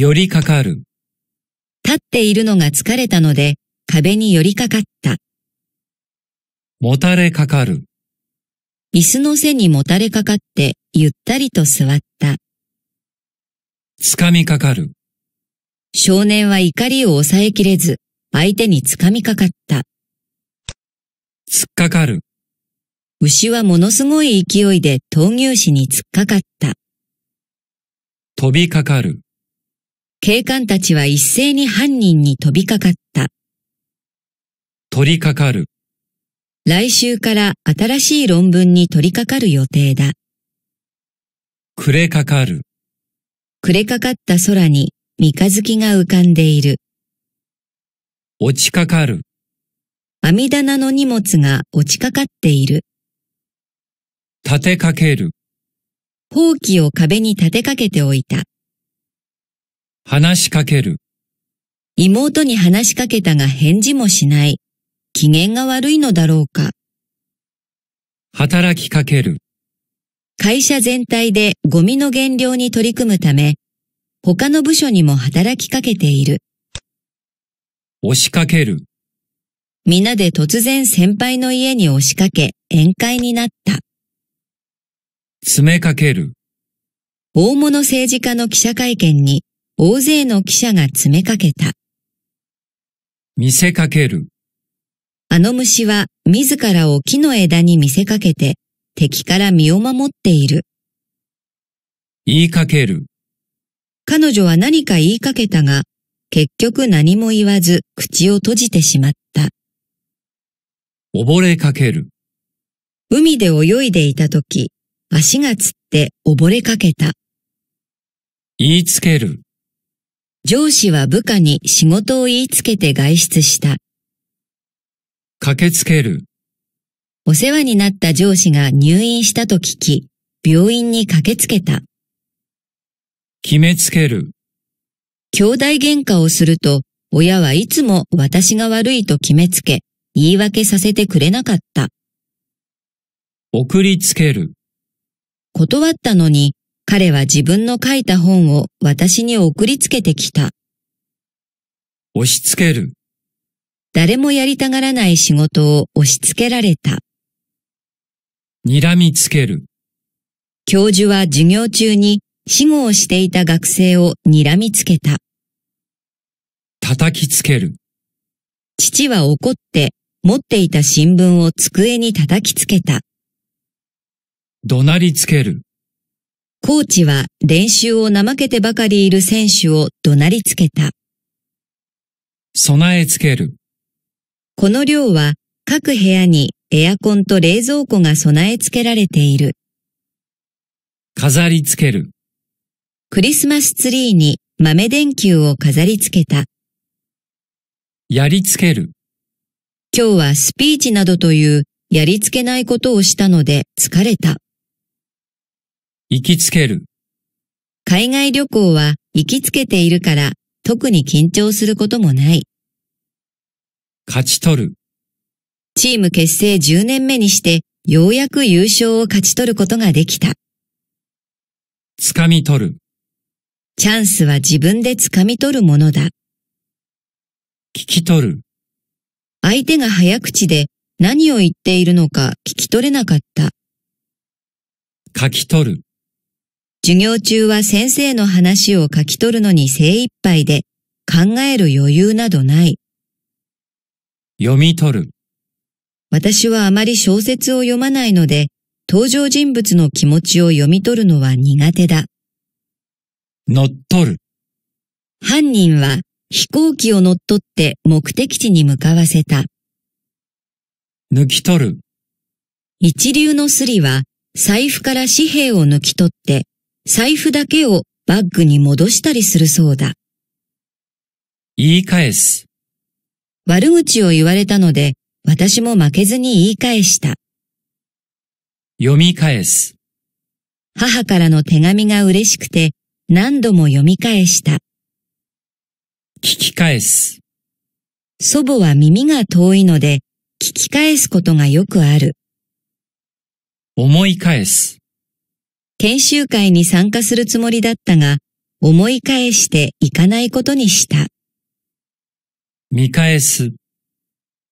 寄りかかる。立っているのが疲れたので、壁に寄りかかった。もたれかかる。椅子の背にもたれかかって、ゆったりと座った。つかみかかる。少年は怒りを抑えきれず、相手につかみかかった。突っかかる。牛はものすごい勢いで闘牛士に突っかかった。飛びかかる。警官たちは一斉に犯人に飛びかかった。取りかかる。来週から新しい論文に取りかかる予定だ。くれかかる。くれかかった空に三日月が浮かんでいる。落ちかかる。網棚の荷物が落ちかかっている。立てかける。ほうきを壁に立てかけておいた。話しかける。妹に話しかけたが返事もしない。機嫌が悪いのだろうか。働きかける。会社全体でゴミの減量に取り組むため、他の部署にも働きかけている。押しかける。皆で突然先輩の家に押しかけ、宴会になった。詰めかける。大物政治家の記者会見に大勢の記者が詰めかけた。見せかける。あの虫は自らを木の枝に見せかけて敵から身を守っている。言いかける。彼女は何か言いかけたが、結局何も言わず口を閉じてしまった。溺れかける。海で泳いでいた時、足がつって溺れかけた。言いつける。上司は部下に仕事を言いつけて外出した。駆けつける。お世話になった上司が入院したと聞き、病院に駆けつけた。決めつける。兄弟喧嘩をすると、親はいつも私が悪いと決めつけ、言い訳させてくれなかった。送りつける。断ったのに、彼は自分の書いた本を私に送りつけてきた。押し付ける。誰もやりたがらない仕事を押し付けられた。睨みつける。教授は授業中に死後をしていた学生を睨みつけた。叩きつける。父は怒って持っていた新聞を机に叩きつけた。怒鳴りつける。コーチは練習を怠けてばかりいる選手を怒鳴りつけた。備え付ける。この寮は各部屋にエアコンと冷蔵庫が備え付けられている。飾り付ける。クリスマスツリーに豆電球を飾り付けた。やり付ける。今日はスピーチなどというやりつけないことをしたので疲れた。行きつける。海外旅行は行きつけているから特に緊張することもない。勝ち取る。チーム結成10年目にしてようやく優勝を勝ち取ることができた。掴み取る。チャンスは自分で掴み取るものだ。聞き取る。相手が早口で何を言っているのか聞き取れなかった。書き取る。授業中は先生の話を書き取るのに精一杯で、考える余裕などない。読み取る。私はあまり小説を読まないので、登場人物の気持ちを読み取るのは苦手だ。乗っ取る。犯人は飛行機を乗っ取って目的地に向かわせた。抜き取る。一流のスリは財布から紙幣を抜き取って財布だけをバッグに戻したりするそうだ。言い返す。悪口を言われたので、私も負けずに言い返した。読み返す。母からの手紙が嬉しくて、何度も読み返した。聞き返す。祖母は耳が遠いので、聞き返すことがよくある。思い返す。研修会に参加するつもりだったが、思い返して行かないことにした。見返す。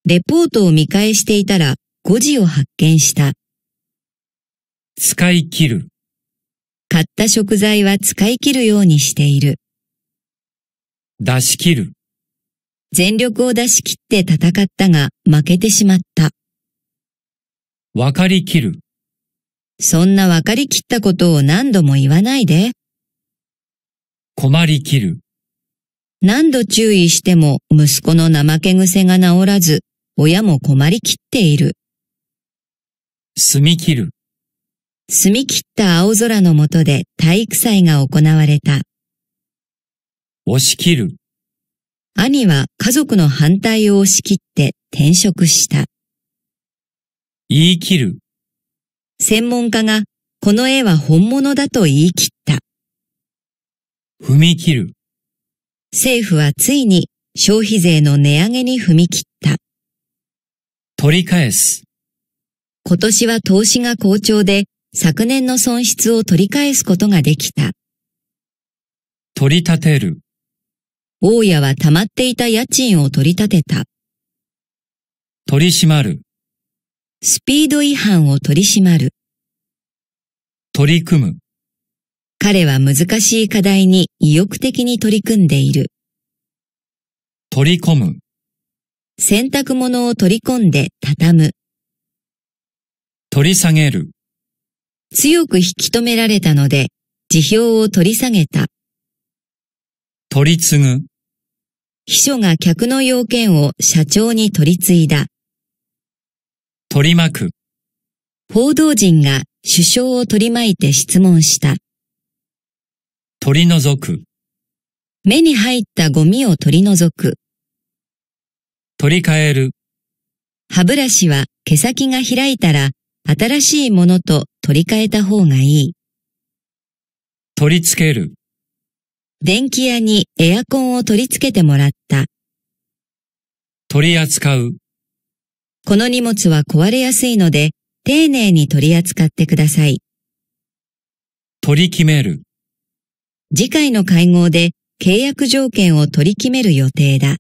レポートを見返していたら誤字を発見した。使い切る。買った食材は使い切るようにしている。出し切る。全力を出し切って戦ったが負けてしまった。わかりきる。そんな分かりきったことを何度も言わないで。困りきる。何度注意しても息子の怠け癖が治らず、親も困りきっている。澄み切る。澄み切った青空の下で体育祭が行われた。押し切る。兄は家族の反対を押し切って転職した。言い切る。専門家がこの絵は本物だと言い切った。踏み切る。政府はついに消費税の値上げに踏み切った。取り返す。今年は投資が好調で昨年の損失を取り返すことができた。取り立てる。大家は溜まっていた家賃を取り立てた。取り締まる。スピード違反を取り締まる。取り組む。彼は難しい課題に意欲的に取り組んでいる。取り込む。洗濯物を取り込んで畳む。取り下げる。強く引き止められたので、辞表を取り下げた。取り継ぐ。秘書が客の要件を社長に取り継いだ。取り巻く。報道陣が首相を取り巻いて質問した。取り除く。目に入ったゴミを取り除く。取り替える。歯ブラシは毛先が開いたら新しいものと取り替えた方がいい。取り付ける。電気屋にエアコンを取り付けてもらった。取り扱う。この荷物は壊れやすいので、丁寧に取り扱ってください。取り決める。次回の会合で契約条件を取り決める予定だ。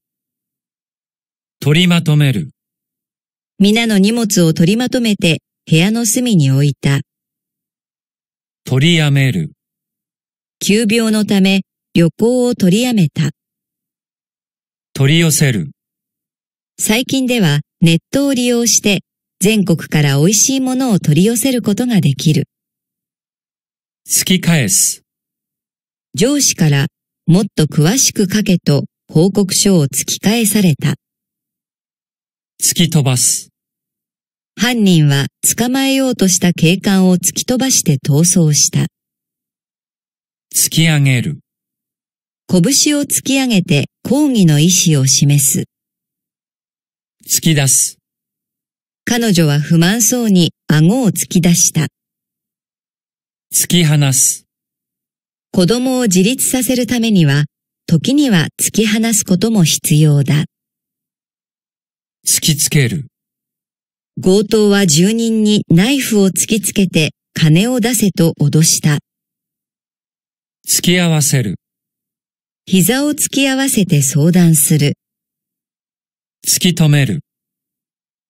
取りまとめる。皆の荷物を取りまとめて部屋の隅に置いた。取りやめる。急病のため旅行を取りやめた。取り寄せる。最近ではネットを利用して全国から美味しいものを取り寄せることができる。突き返す。上司からもっと詳しく書けと報告書を突き返された。突き飛ばす。犯人は捕まえようとした警官を突き飛ばして逃走した。突き上げる。拳を突き上げて抗議の意思を示す。突き出す。彼女は不満そうに顎を突き出した。突き放す。子供を自立させるためには、時には突き放すことも必要だ。突きつける。強盗は住人にナイフを突きつけて金を出せと脅した。突き合わせる。膝を突き合わせて相談する。突き止める。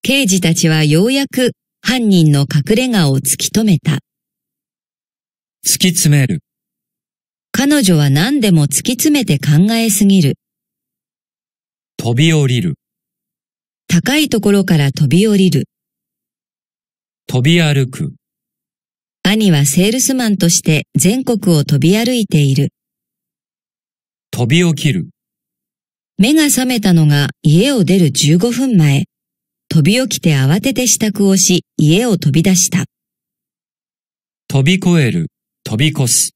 刑事たちはようやく犯人の隠れ家を突き止めた。突き詰める。彼女は何でも突き詰めて考えすぎる。飛び降りる。高いところから飛び降りる。飛び歩く。兄はセールスマンとして全国を飛び歩いている。飛び起きる。目が覚めたのが家を出る15分前。飛び起きて慌てて支度をし、家を飛び出した。飛び越える、飛び越す。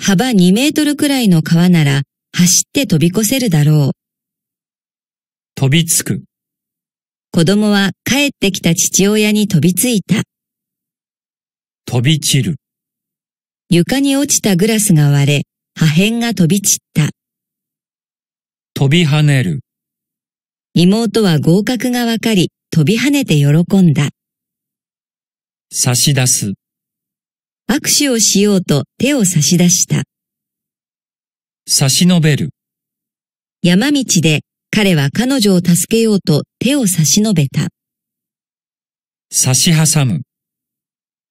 幅2メートルくらいの川なら、走って飛び越せるだろう。飛びつく。子供は帰ってきた父親に飛びついた。飛び散る。床に落ちたグラスが割れ、破片が飛び散った。飛び跳ねる。妹は合格がわかり、飛び跳ねて喜んだ。差し出す。握手をしようと手を差し出した。差し伸べる。山道で彼は彼女を助けようと手を差し伸べた。差し挟む。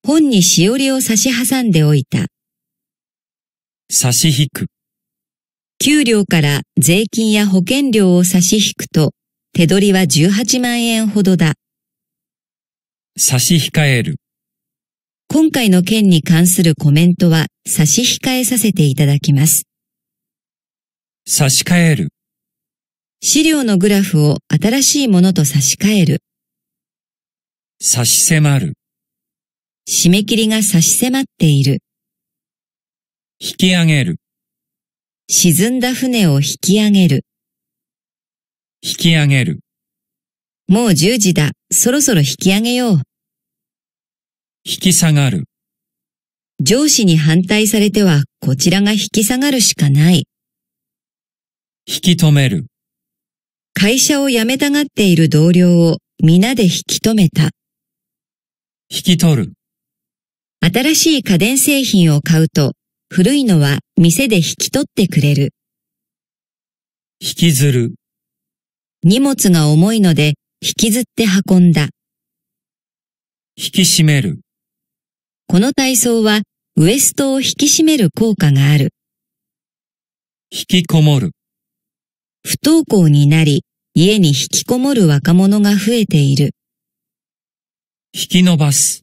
本にしおりを差し挟んでおいた。差し引く。給料から税金や保険料を差し引くと、手取りは18万円ほどだ。差し控える。今回の件に関するコメントは差し控えさせていただきます。差し替える。資料のグラフを新しいものと差し替える。差し迫る。締め切りが差し迫っている。引き上げる。沈んだ船を引き上げる。引き上げる。もう10時だ。そろそろ引き上げよう。引き下がる。上司に反対されては、こちらが引き下がるしかない。引き止める。会社を辞めたがっている同僚を皆で引き止めた。引き取る。新しい家電製品を買うと古いのは店で引き取ってくれる。引きずる。荷物が重いので引きずって運んだ。引き締める。この体操はウエストを引き締める効果がある。引きこもる。不登校になり、家に引きこもる若者が増えている。引き伸ばす。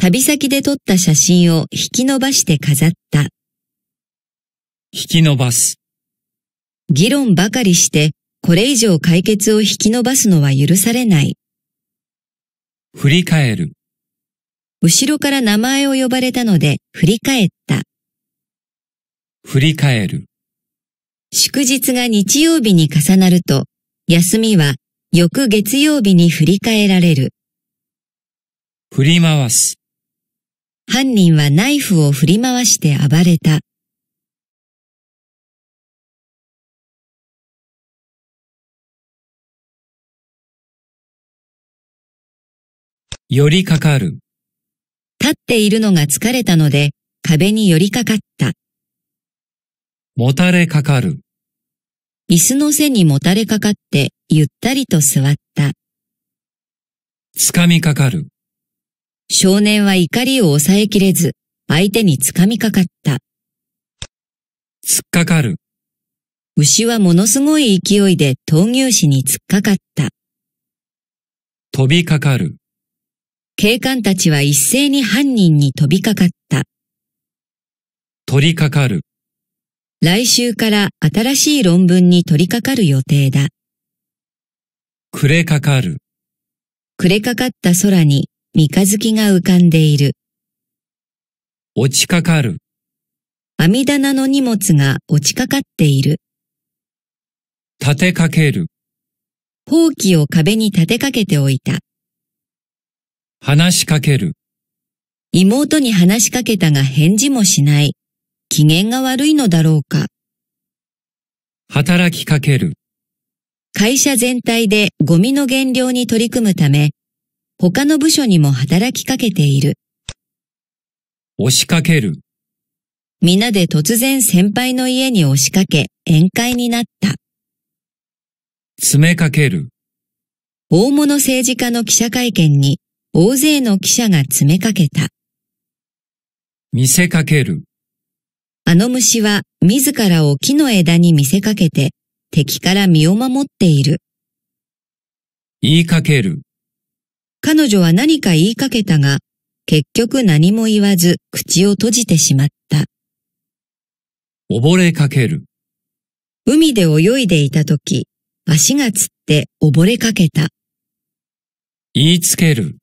旅先で撮った写真を引き伸ばして飾った。引き伸ばす。議論ばかりして、これ以上解決を引き伸ばすのは許されない。振り返る。後ろから名前を呼ばれたので、振り返った。振り返る。祝日が日曜日に重なると、休みは翌月曜日に振り返られる。振り回す。犯人はナイフを振り回して暴れた。寄りかかる。立っているのが疲れたので壁に寄りかかった。もたれかかる。椅子の背にもたれかかってゆったりと座った。つかみかかる。少年は怒りを抑えきれず、相手につかみかかった。突っかかる。牛はものすごい勢いで闘牛士に突っかかった。飛びかかる。警官たちは一斉に犯人に飛びかかった。取りかかる。来週から新しい論文に取りかかる予定だ。くれかかる。くれかかった空に三日月が浮かんでいる。落ちかかる。網棚の荷物が落ちかかっている。立てかける。ほうきを壁に立てかけておいた。話しかける。妹に話しかけたが返事もしない。機嫌が悪いのだろうか。働きかける。会社全体でゴミの減量に取り組むため、他の部署にも働きかけている。押しかける。みんなで突然先輩の家に押しかけ、宴会になった。詰めかける。大物政治家の記者会見に、大勢の記者が詰めかけた。見せかける。あの虫は自らを木の枝に見せかけて敵から身を守っている。言いかける。彼女は何か言いかけたが、結局何も言わず口を閉じてしまった。溺れかける。海で泳いでいた時、足がつって溺れかけた。言いつける。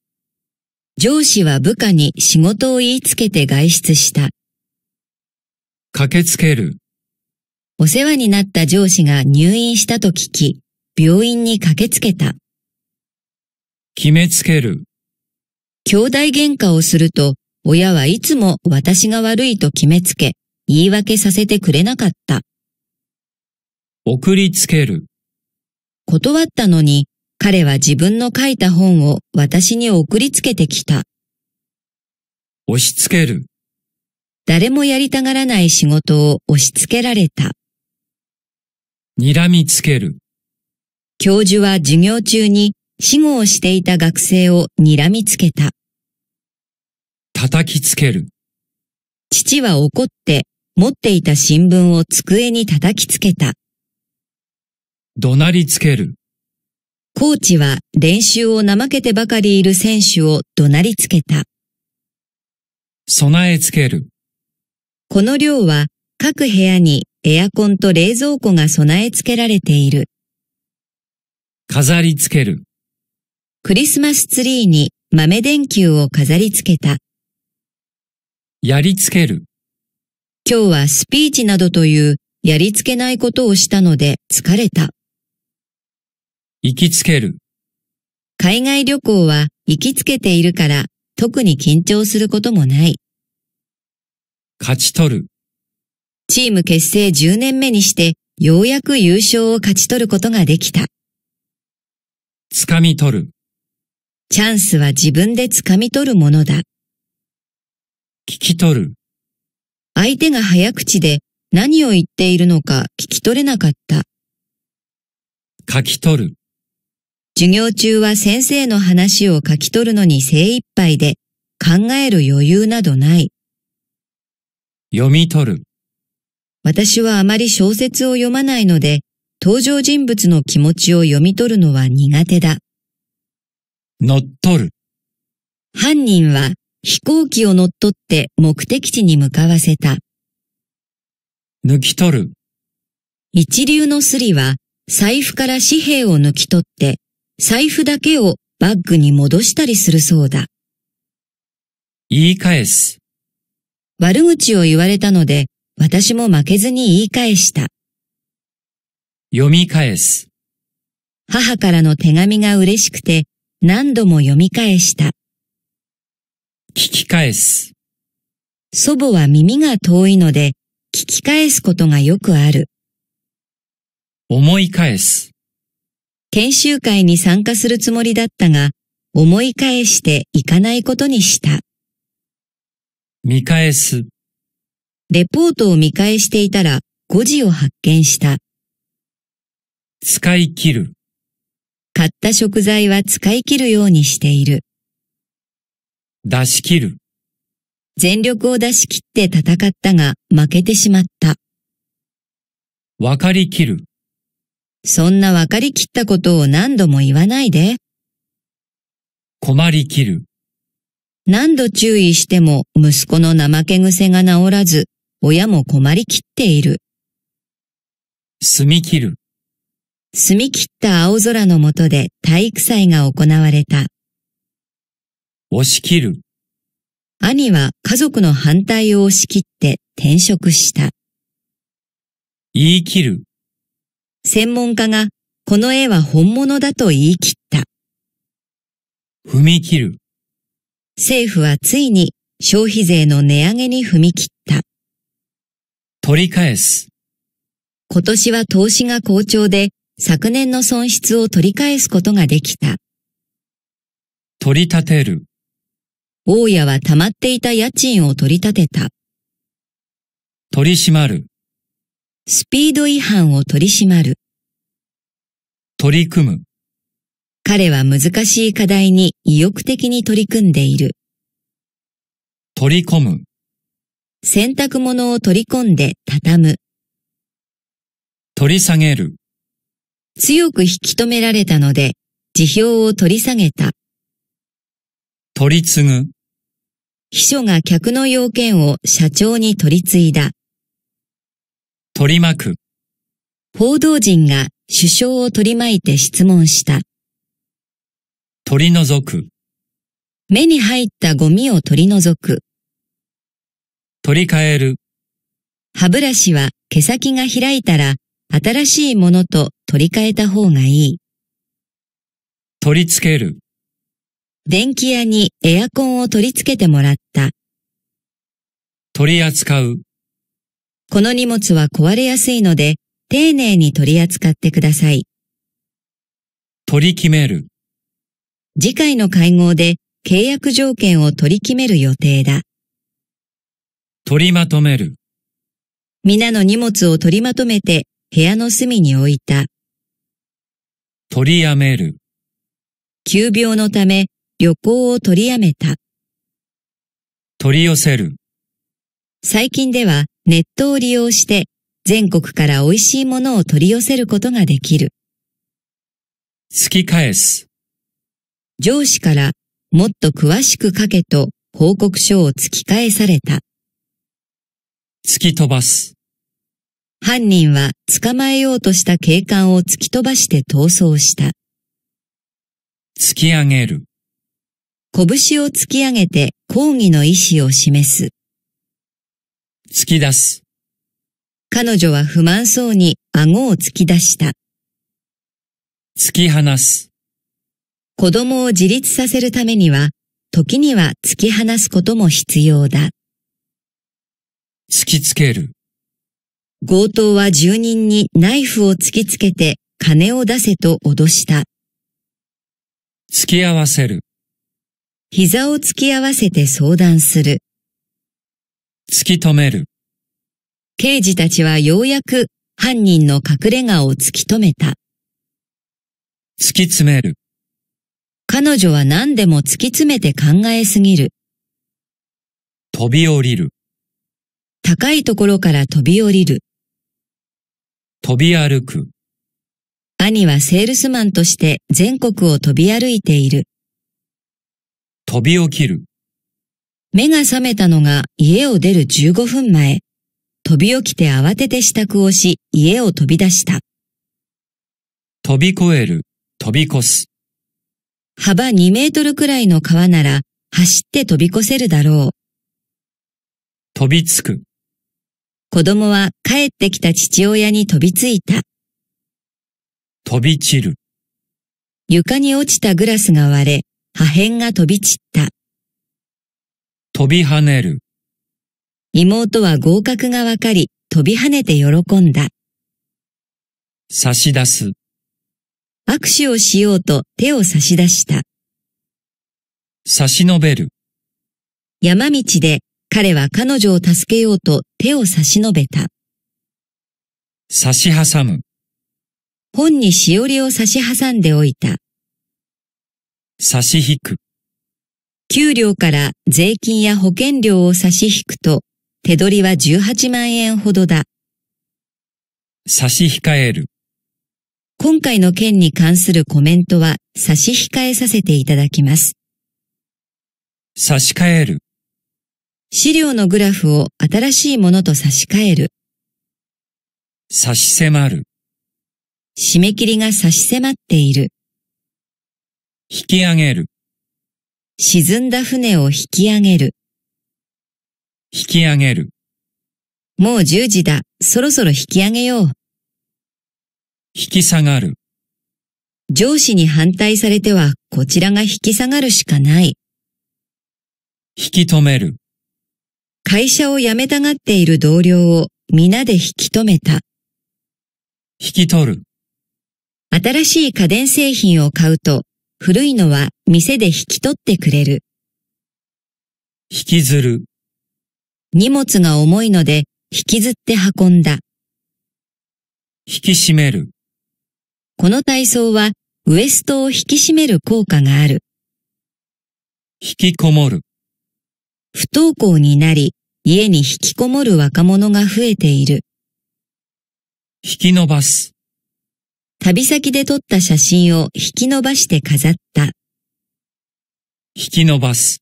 上司は部下に仕事を言いつけて外出した。駆けつける。お世話になった上司が入院したと聞き、病院に駆けつけた。決めつける。兄弟喧嘩をすると、親はいつも私が悪いと決めつけ、言い訳させてくれなかった。送りつける。断ったのに、彼は自分の書いた本を私に送りつけてきた。押し付ける。誰もやりたがらない仕事を押し付けられた。睨みつける。教授は授業中に死後をしていた学生を睨みつけた。叩きつける。父は怒って持っていた新聞を机に叩きつけた。怒鳴りつける。コーチは練習を怠けてばかりいる選手を怒鳴りつけた。備えつける。この寮は各部屋にエアコンと冷蔵庫が備え付けられている。飾りつける。クリスマスツリーに豆電球を飾り付けた。やりつける。今日はスピーチなどというやりつけないことをしたので疲れた。行きつける。海外旅行は行きつけているから特に緊張することもない。勝ち取る。チーム結成10年目にしてようやく優勝を勝ち取ることができた。掴み取る。チャンスは自分で掴み取るものだ。聞き取る。相手が早口で何を言っているのか聞き取れなかった。書き取る。授業中は先生の話を書き取るのに精一杯で考える余裕などない。読み取る。私はあまり小説を読まないので、登場人物の気持ちを読み取るのは苦手だ。乗っ取る。犯人は飛行機を乗っ取って目的地に向かわせた。抜き取る。一流のスリは財布から紙幣を抜き取って財布だけをバッグに戻したりするそうだ。言い返す。悪口を言われたので私も負けずに言い返した。読み返す。母からの手紙が嬉しくて何度も読み返した。聞き返す。祖母は耳が遠いので、聞き返すことがよくある。思い返す。研修会に参加するつもりだったが、思い返して行かないことにした。見返す。レポートを見返していたら、誤字を発見した。使い切る。買った食材は使い切るようにしている。出し切る。全力を出し切って戦ったが負けてしまった。わかりきる。そんなわかりきったことを何度も言わないで。困りきる。何度注意しても息子の怠け癖が治らず、親も困りきっている。澄み切る。澄み切った青空の下で体育祭が行われた。押し切る。兄は家族の反対を押し切って転職した。言い切る。専門家がこの絵は本物だと言い切った。踏み切る。政府はついに消費税の値上げに踏み切った。取り返す。今年は投資が好調で昨年の損失を取り返すことができた。取り立てる。大家は溜まっていた家賃を取り立てた。取り締まる。スピード違反を取り締まる。取り組む。彼は難しい課題に意欲的に取り組んでいる。取り込む。洗濯物を取り込んで畳む。取り下げる。強く引き止められたので、辞表を取り下げた。取り継ぐ。秘書が客の要件を社長に取り継いだ。取り巻く。報道陣が首相を取り巻いて質問した。取り除く。目に入ったゴミを取り除く。取り替える。歯ブラシは毛先が開いたら新しいものと取り替えた方がいい。取り付ける。電気屋にエアコンを取り付けてもらった。取り扱う。この荷物は壊れやすいので、丁寧に取り扱ってください。取り決める。次回の会合で契約条件を取り決める予定だ。取りまとめる。皆の荷物を取りまとめて部屋の隅に置いた。取りやめる。急病のため旅行を取りやめた。取り寄せる。最近ではネットを利用して全国から美味しいものを取り寄せることができる。突き返す。上司からもっと詳しく書けと報告書を突き返された。突き飛ばす。犯人は捕まえようとした警官を突き飛ばして逃走した。突き上げる。拳を突き上げて抗議の意思を示す。突き出す。彼女は不満そうに顎を突き出した。突き放す。子供を自立させるためには、時には突き放すことも必要だ。突きつける。強盗は住人にナイフを突きつけて金を出せと脅した。付き合わせる。膝を突き合わせて相談する。突き止める。刑事たちはようやく犯人の隠れ家を突き止めた。突き詰める。彼女は何でも突き詰めて考えすぎる。飛び降りる。高いところから飛び降りる。飛び歩く。兄はセールスマンとして全国を飛び歩いている。飛び起きる。目が覚めたのが家を出る15分前。飛び起きて慌てて支度をし、家を飛び出した。飛び越える、飛び越す。幅2メートルくらいの川なら、走って飛び越せるだろう。飛びつく。子供は帰ってきた父親に飛びついた。飛び散る。床に落ちたグラスが割れ、破片が飛び散った。飛び跳ねる。妹は合格がわかり、飛び跳ねて喜んだ。差し出す。握手をしようと手を差し出した。差し伸べる。山道で彼は彼女を助けようと手を差し伸べた。差し挟む。本にしおりを差し挟んでおいた。差し引く。給料から税金や保険料を差し引くと、手取りは18万円ほどだ。差し控える。今回の件に関するコメントは差し控えさせていただきます。差し替える。資料のグラフを新しいものと差し替える。差し迫る。締め切りが差し迫っている。引き上げる。沈んだ船を引き上げる。引き上げる。もう十時だ。そろそろ引き上げよう。引き下がる。上司に反対されてはこちらが引き下がるしかない。引き止める。会社を辞めたがっている同僚を皆で引き止めた。引き取る。新しい家電製品を買うと、古いのは店で引き取ってくれる。引きずる。荷物が重いので引きずって運んだ。引き締める。この体操はウエストを引き締める効果がある。引きこもる。不登校になり、家に引きこもる若者が増えている。引き伸ばす。旅先で撮った写真を引き伸ばして飾った。引き伸ばす。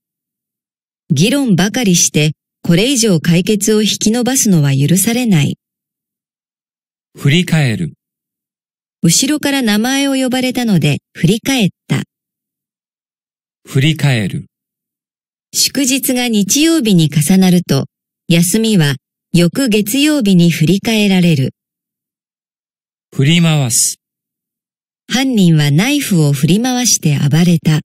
議論ばかりして、これ以上解決を引き伸ばすのは許されない。振り返る。後ろから名前を呼ばれたので振り返った。振り返る。祝日が日曜日に重なると、休みは翌月曜日に振り替えられる。振り回す。犯人はナイフを振り回して暴れた。